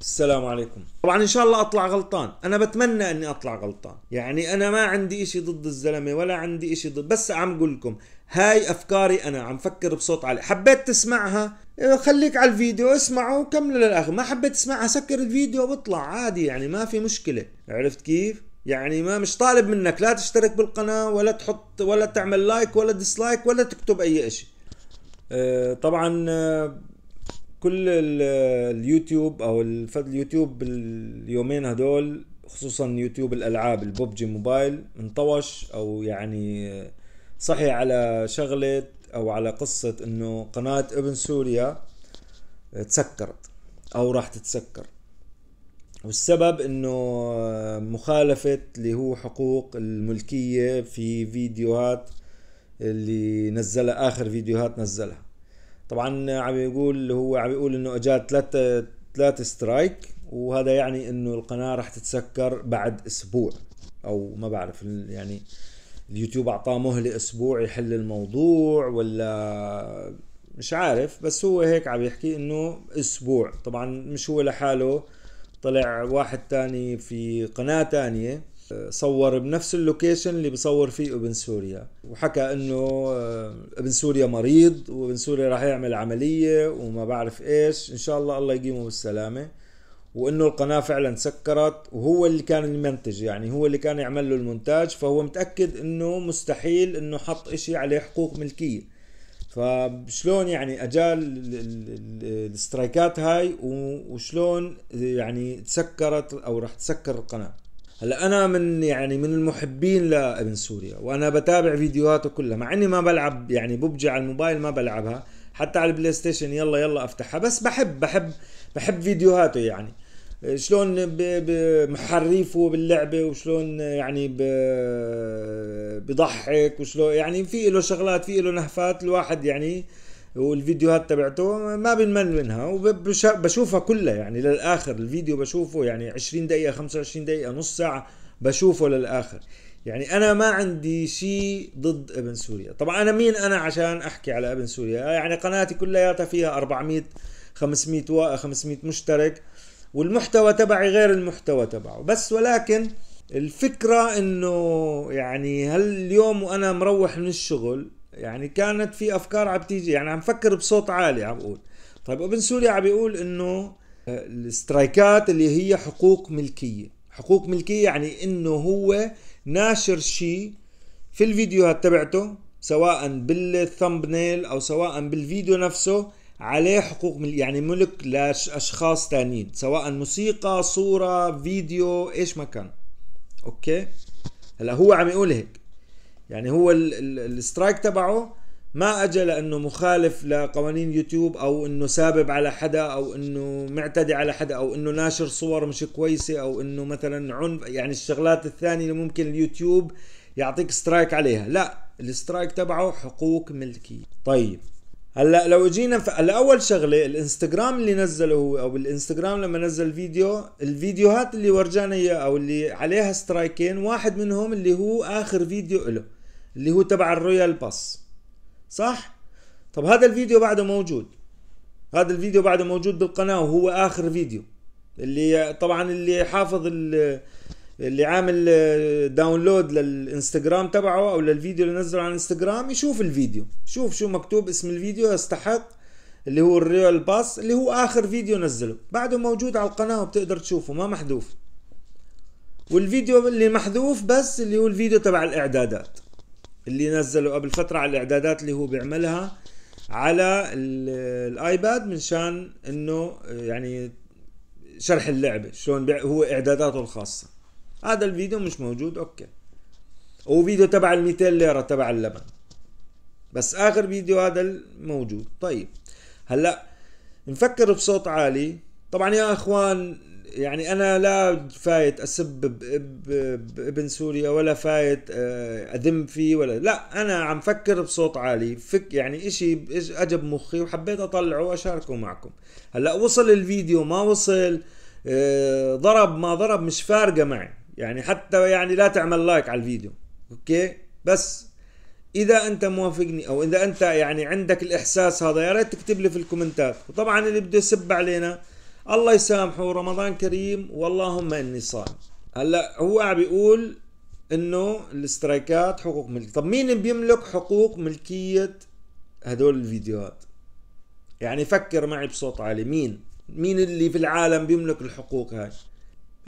السلام عليكم طبعا ان شاء الله اطلع غلطان انا بتمنى اني اطلع غلطان يعني انا ما عندي اشي ضد الزلمه ولا عندي اشي ضد بس عم اقول لكم هاي افكاري انا عم فكر بصوت عالي حبيت تسمعها إيه، خليك على الفيديو اسمعه وكمل للاخر ما حبيت تسمعها سكر الفيديو واطلع عادي يعني ما في مشكله عرفت كيف يعني ما مش طالب منك لا تشترك بالقناه ولا تحط ولا تعمل لايك ولا ديسلايك ولا تكتب اي اشي إيه، طبعا آه، كل اليوتيوب او اليوتيوب باليومين هدول خصوصا يوتيوب الالعاب البوبجي موبايل انطوش او يعني صحي على شغله او على قصه انه قناه ابن سوريا تسكرت او راح تتسكر والسبب انه مخالفه اللي هو حقوق الملكيه في فيديوهات اللي نزلها اخر فيديوهات نزلها طبعا عم يقول هو عم يقول انه اجا ثلاث ثلاث سترايك وهذا يعني انه القناه راح تتسكر بعد اسبوع او ما بعرف يعني اليوتيوب اعطاه مهله اسبوع يحل الموضوع ولا مش عارف بس هو هيك عم يحكي انه اسبوع طبعا مش هو لحاله طلع واحد تاني في قناه تانية صور بنفس اللوكيشن اللي بصور فيه ابن سوريا وحكى انه آه، ابن سوريا مريض وابن سوريا راح يعمل عمليه وما بعرف ايش ان شاء الله الله يقيمه بالسلامه وانه القناه فعلا سكرت وهو اللي كان المنتج يعني هو اللي كان يعمل له المونتاج فهو متاكد انه مستحيل انه حط اشي عليه حقوق ملكيه فشلون يعني اجال الاسترايكات هاي وشلون يعني تسكرت او راح تسكر القناه هلا انا من يعني من المحبين لابن سوريا وانا بتابع فيديوهاته كلها مع اني ما بلعب يعني ببجي على الموبايل ما بلعبها حتى على البلاي ستيشن يلا يلا افتحها بس بحب بحب بحب فيديوهاته يعني شلون بحريفه باللعبه وشلون يعني بضحك وشلون يعني في له شغلات في له نهفات الواحد يعني والفيديوهات تبعته ما بنمل منها وبشوفها كلها يعني للاخر الفيديو بشوفه يعني 20 دقيقه 25 دقيقه نص ساعه بشوفه للاخر يعني انا ما عندي شيء ضد ابن سوريا طبعا انا مين انا عشان احكي على ابن سوريا يعني قناتي كلياتها فيها 400 500 و 500 مشترك والمحتوى تبعي غير المحتوى تبعه بس ولكن الفكرة انه يعني هل اليوم وانا مروح من الشغل يعني كانت في افكار عم تيجي يعني عم فكر بصوت عالي عم بقول طيب ابن سوريا عم بيقول انه آه، الاسترايكات اللي هي حقوق ملكيه حقوق ملكيه يعني انه هو ناشر شيء في الفيديوهات تبعته سواء بالثمبنيل او سواء بالفيديو نفسه عليه حقوق مل... يعني ملك لاشخاص ثانيين سواء موسيقى صوره فيديو ايش ما كان اوكي هلا هو عم يقول هيك يعني هو السترايك تبعه ما اجى لانه مخالف لقوانين يوتيوب او انه سابب على حدا او انه معتدي على حدا او انه ناشر صور مش كويسه او انه مثلا عنف يعني الشغلات الثانيه اللي ممكن اليوتيوب يعطيك سترايك عليها لا السترايك تبعه حقوق ملكيه طيب هلا لو اجينا هلا اول شغله الانستغرام اللي نزله هو او الانستغرام لما نزل فيديو الفيديوهات اللي ورجانا اياه او اللي عليها سترايكين واحد منهم اللي هو اخر فيديو له اللي هو تبع الرويال باس صح طب هذا الفيديو بعده موجود هذا الفيديو بعده موجود بالقناه وهو اخر فيديو اللي طبعا اللي حافظ اللي عامل داونلود للانستغرام تبعه او للفيديو اللي نزله على الانستغرام يشوف الفيديو شوف شو مكتوب اسم الفيديو يستحق اللي هو الريال باس اللي هو اخر فيديو نزله بعده موجود على القناه وبتقدر تشوفه ما محذوف والفيديو اللي محذوف بس اللي هو الفيديو تبع الاعدادات اللي نزله قبل فتره على الاعدادات اللي هو بيعملها على الايباد من شان انه يعني شرح اللعبه شلون هو اعداداته الخاصه هذا الفيديو مش موجود اوكي وفيديو تبع ال 200 ليره تبع اللبن بس اخر فيديو هذا الموجود طيب هلا نفكر بصوت عالي طبعا يا اخوان يعني انا لا فايت اسب بابن سوريا ولا فايت آه، اذم فيه ولا لا انا عم فكر بصوت عالي فك يعني اشي اجب بمخي وحبيت اطلعه واشاركه معكم هلا وصل الفيديو ما وصل آه، ضرب ما ضرب مش فارقه معي يعني حتى يعني لا تعمل لايك على الفيديو اوكي بس اذا انت موافقني او اذا انت يعني عندك الاحساس هذا يا ريت تكتب لي في الكومنتات وطبعا اللي بده يسب علينا الله يسامحه رمضان كريم واللهم اني صائم هلا هو عم بيقول انه الاسترايكات حقوق ملكيه طب مين بيملك حقوق ملكيه هدول الفيديوهات يعني فكر معي بصوت عالي مين مين اللي في العالم بيملك الحقوق هاي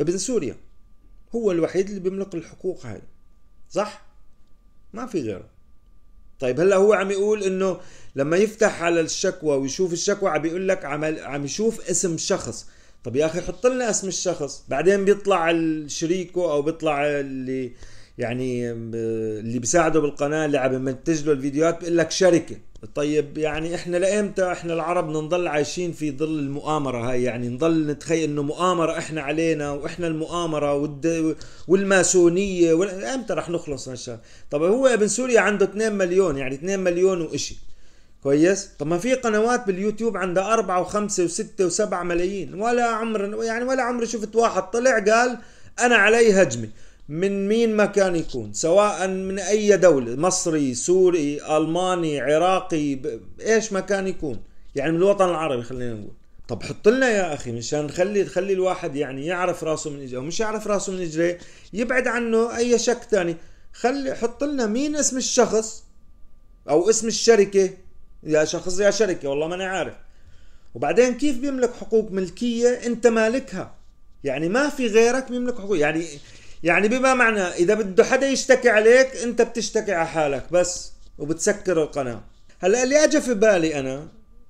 ابن سوريا هو الوحيد اللي بيملك الحقوق هاي صح ما في غيره طيب هلا هو عم يقول انه لما يفتح على الشكوى ويشوف الشكوى عم بيقول لك عم عم يشوف اسم شخص طب يا اخي حط لنا اسم الشخص بعدين بيطلع الشريكه او بيطلع اللي يعني اللي بيساعده بالقناه اللي عم بمنتج له الفيديوهات بيقول لك شركه طيب يعني احنا لامتى احنا العرب نضل عايشين في ظل المؤامره هاي يعني نضل نتخيل انه مؤامره احنا علينا واحنا المؤامره والد... والماسونيه امتى رح نخلص من الشر طب هو ابن سوريا عنده 2 مليون يعني 2 مليون وإشي كويس طب ما في قنوات باليوتيوب عندها أربعة وخمسة وستة وسبعة ملايين ولا عمر يعني ولا عمري شفت واحد طلع قال أنا علي هجمة من مين ما كان يكون سواء من اي دولة مصري سوري الماني عراقي ايش ما كان يكون يعني من الوطن العربي خلينا نقول طب حط لنا يا اخي مشان نخلي نخلي الواحد يعني يعرف راسه من اجره ومش يعرف راسه من اجره يبعد عنه اي شك ثاني خلي حط لنا مين اسم الشخص او اسم الشركه يا شخص يا شركه والله ما انا عارف وبعدين كيف بيملك حقوق ملكيه انت مالكها يعني ما في غيرك بيملك حقوق يعني يعني بما معنى اذا بده حدا يشتكي عليك انت بتشتكي على حالك بس وبتسكر القناه هلا اللي اجى في بالي انا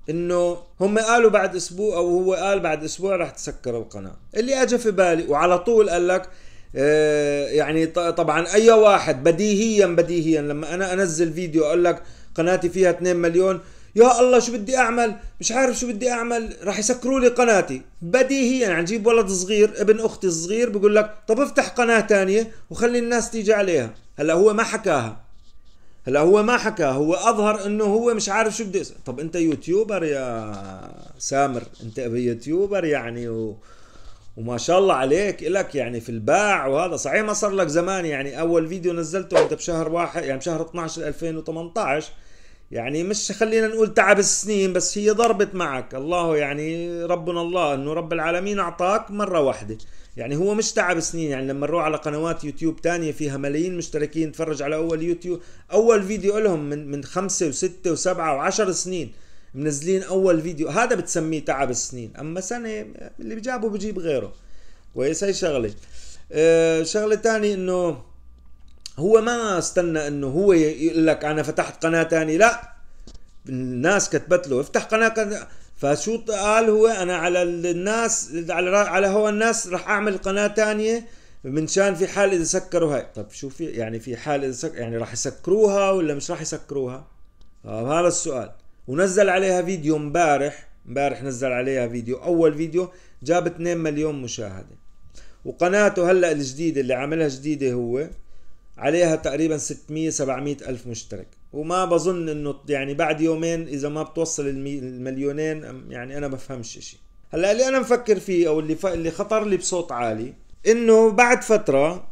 انه هم قالوا بعد اسبوع او هو قال بعد اسبوع رح تسكر القناه اللي اجى في بالي وعلى طول قال لك آه، يعني طبعا اي واحد بديهيا بديهيا لما انا انزل فيديو اقول لك قناتي فيها 2 مليون يا الله شو بدي اعمل مش عارف شو بدي اعمل راح يسكروا لي قناتي بديهيا يعني نجيب ولد صغير ابن اختي الصغير بقول لك طب افتح قناه تانية وخلي الناس تيجي عليها هلا هو ما حكاها هلا هو ما حكى هو اظهر انه هو مش عارف شو بده طب انت يوتيوبر يا سامر انت يوتيوبر يعني و... وما شاء الله عليك لك يعني في الباع وهذا صحيح ما صار لك زمان يعني اول فيديو نزلته انت بشهر واحد يعني بشهر 12 2018 يعني مش خلينا نقول تعب السنين بس هي ضربت معك الله يعني ربنا الله انه رب العالمين اعطاك مره واحده يعني هو مش تعب سنين يعني لما نروح على قنوات يوتيوب تانية فيها ملايين مشتركين تفرج على اول يوتيوب اول فيديو لهم من من خمسة وستة وسبعة وعشر سنين منزلين اول فيديو هذا بتسميه تعب السنين اما سنة اللي بجابه بجيب غيره كويس هي شغلة أه شغلة تانية انه هو ما استنى انه هو يقول لك انا فتحت قناه ثانيه لا الناس كتبت له افتح قناه فشو قال هو انا على الناس على على هو الناس رح اعمل قناه ثانيه من شان في حال اذا سكروا هاي طب شو في يعني في حال اذا سك يعني راح يسكروها ولا مش راح يسكروها هذا السؤال ونزل عليها فيديو امبارح امبارح نزل عليها فيديو اول فيديو جاب 2 مليون مشاهده وقناته هلا الجديده اللي عاملها جديده هو عليها تقريبا 600 700 ألف مشترك وما بظن انه يعني بعد يومين اذا ما بتوصل المليونين يعني انا بفهمش شيء هلا اللي انا مفكر فيه او اللي ف... اللي خطر لي بصوت عالي انه بعد فتره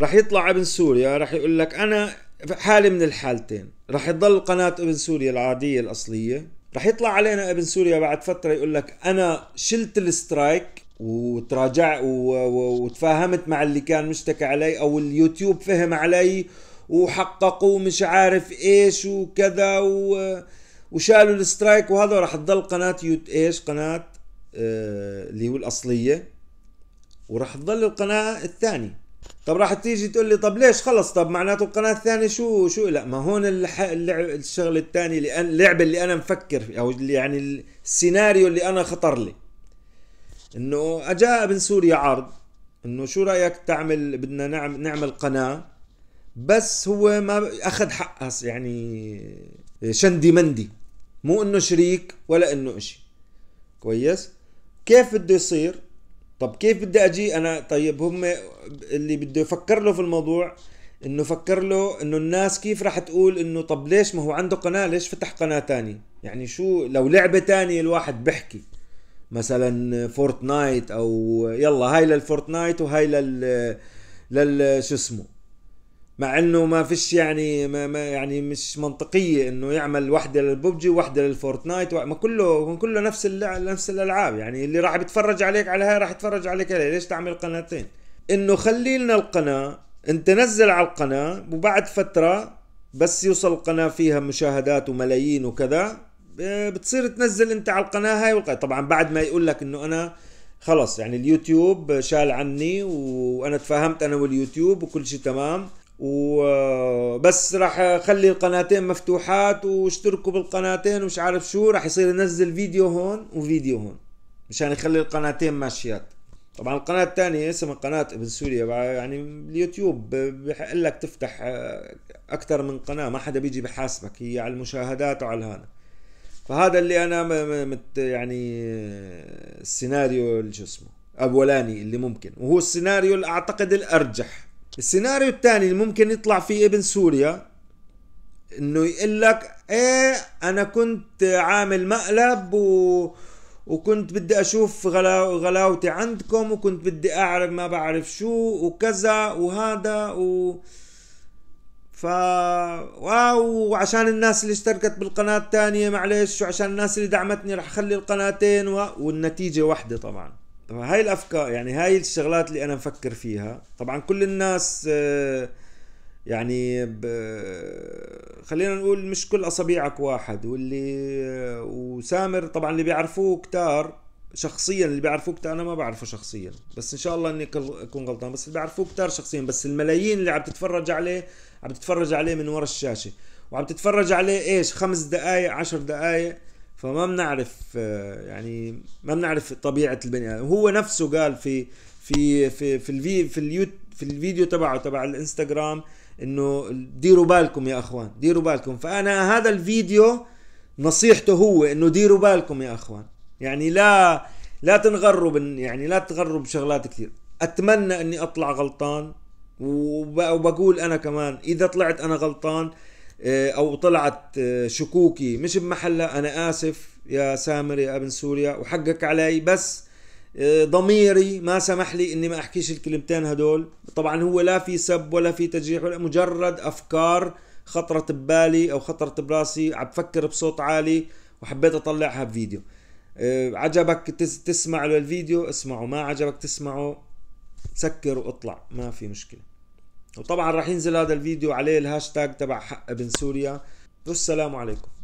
رح يطلع ابن سوريا رح يقول لك انا حالي من الحالتين رح تضل قناه ابن سوريا العاديه الاصليه رح يطلع علينا ابن سوريا بعد فتره يقول لك انا شلت الاسترايك وتراجع وتفاهمت مع اللي كان مشتكى علي او اليوتيوب فهم علي وحققوا مش عارف ايش وكذا و... وشالوا الاسترايك وهذا راح تضل قناه يوت ايش قناه آه، اللي هو الاصليه وراح تضل القناه الثانيه طب راح تيجي تقول لي طب ليش خلص طب معناته القناه الثانيه شو شو لا ما هون اللعب الشغل الثاني اللي اللعبه اللي انا مفكر او يعني السيناريو اللي انا خطر لي انه اجا ابن سوريا عرض انه شو رايك تعمل بدنا نعمل نعمل قناه بس هو ما اخذ حقها يعني شندي مندي مو انه شريك ولا انه اشي كويس كيف بده يصير طب كيف بدي اجي انا طيب هم اللي بده يفكر له في الموضوع انه فكر له انه الناس كيف راح تقول انه طب ليش ما هو عنده قناه ليش فتح قناه تانية يعني شو لو لعبه تانية الواحد بحكي مثلا فورتنايت او يلا هاي للفورتنايت وهاي لل لل شو اسمه مع انه ما فيش يعني ما, ما يعني مش منطقيه انه يعمل وحده للببجي وحده للفورتنايت ما كله كله نفس اللعب نفس الالعاب يعني اللي راح بيتفرج عليك على هاي راح يتفرج عليك عليه ليش تعمل قناتين انه خلي لنا القناه انت نزل على القناه وبعد فتره بس يوصل القناه فيها مشاهدات وملايين وكذا آه، بتصير تنزل انت على القناه هاي والقناة. طبعا بعد ما يقول لك انه انا خلص يعني اليوتيوب شال عني وانا تفاهمت انا واليوتيوب وكل شيء تمام وبس آه، راح اخلي القناتين مفتوحات واشتركوا بالقناتين ومش عارف شو راح يصير انزل فيديو هون وفيديو هون مشان يخلي القناتين ماشيات طبعا القناة الثانية اسمها قناة ابن سوريا يعني اليوتيوب بحق لك تفتح آه، أكثر من قناة ما حدا بيجي بحاسبك هي على المشاهدات وعلى هذا فهذا اللي انا مت يعني السيناريو شو اسمه الاولاني اللي ممكن وهو السيناريو اللي اعتقد الارجح السيناريو الثاني اللي ممكن يطلع فيه ابن سوريا انه يقول لك ايه انا كنت عامل مقلب و وكنت بدي اشوف غلاوتي عندكم وكنت بدي اعرف ما بعرف شو وكذا وهذا و ف واو وعشان الناس اللي اشتركت بالقناة الثانية معلش وعشان الناس اللي دعمتني راح اخلي القناتين و... والنتيجة واحدة طبعا هاي الافكار يعني هاي الشغلات اللي انا مفكر فيها طبعا كل الناس آه، يعني ب... خلينا نقول مش كل اصابيعك واحد واللي آه، وسامر طبعا اللي بيعرفوه كتار شخصيا اللي بيعرفوه كتار انا ما بعرفه شخصيا بس ان شاء الله اني اكون غلطان بس اللي بيعرفوه كتار شخصيا بس الملايين اللي عم تتفرج عليه عم تتفرج عليه من ورا الشاشه وعم تتفرج عليه ايش خمس دقائق عشر دقائق فما بنعرف آه، يعني ما بنعرف طبيعه البني ادم هو نفسه قال في في في في الفي في اليوت في الفيديو تبعه تبع الانستغرام انه ديروا بالكم يا اخوان ديروا بالكم فانا هذا الفيديو نصيحته هو انه ديروا بالكم يا اخوان يعني لا لا تنغروا يعني لا تغروا بشغلات كثير اتمنى اني اطلع غلطان وبقول انا كمان اذا طلعت انا غلطان آه، او طلعت آه، شكوكي مش بمحلها انا اسف يا سامر يا ابن سوريا وحقك علي بس آه، ضميري ما سمح لي اني ما احكيش الكلمتين هدول طبعا هو لا في سب ولا في تجريح ولا مجرد افكار خطرت ببالي او خطرت براسي عم بفكر بصوت عالي وحبيت اطلعها بفيديو آه، عجبك تسمع للفيديو اسمعه ما عجبك تسمعه سكر واطلع ما في مشكله وطبعا رح ينزل هذا الفيديو عليه الهاشتاج تبع حق ابن سوريا والسلام عليكم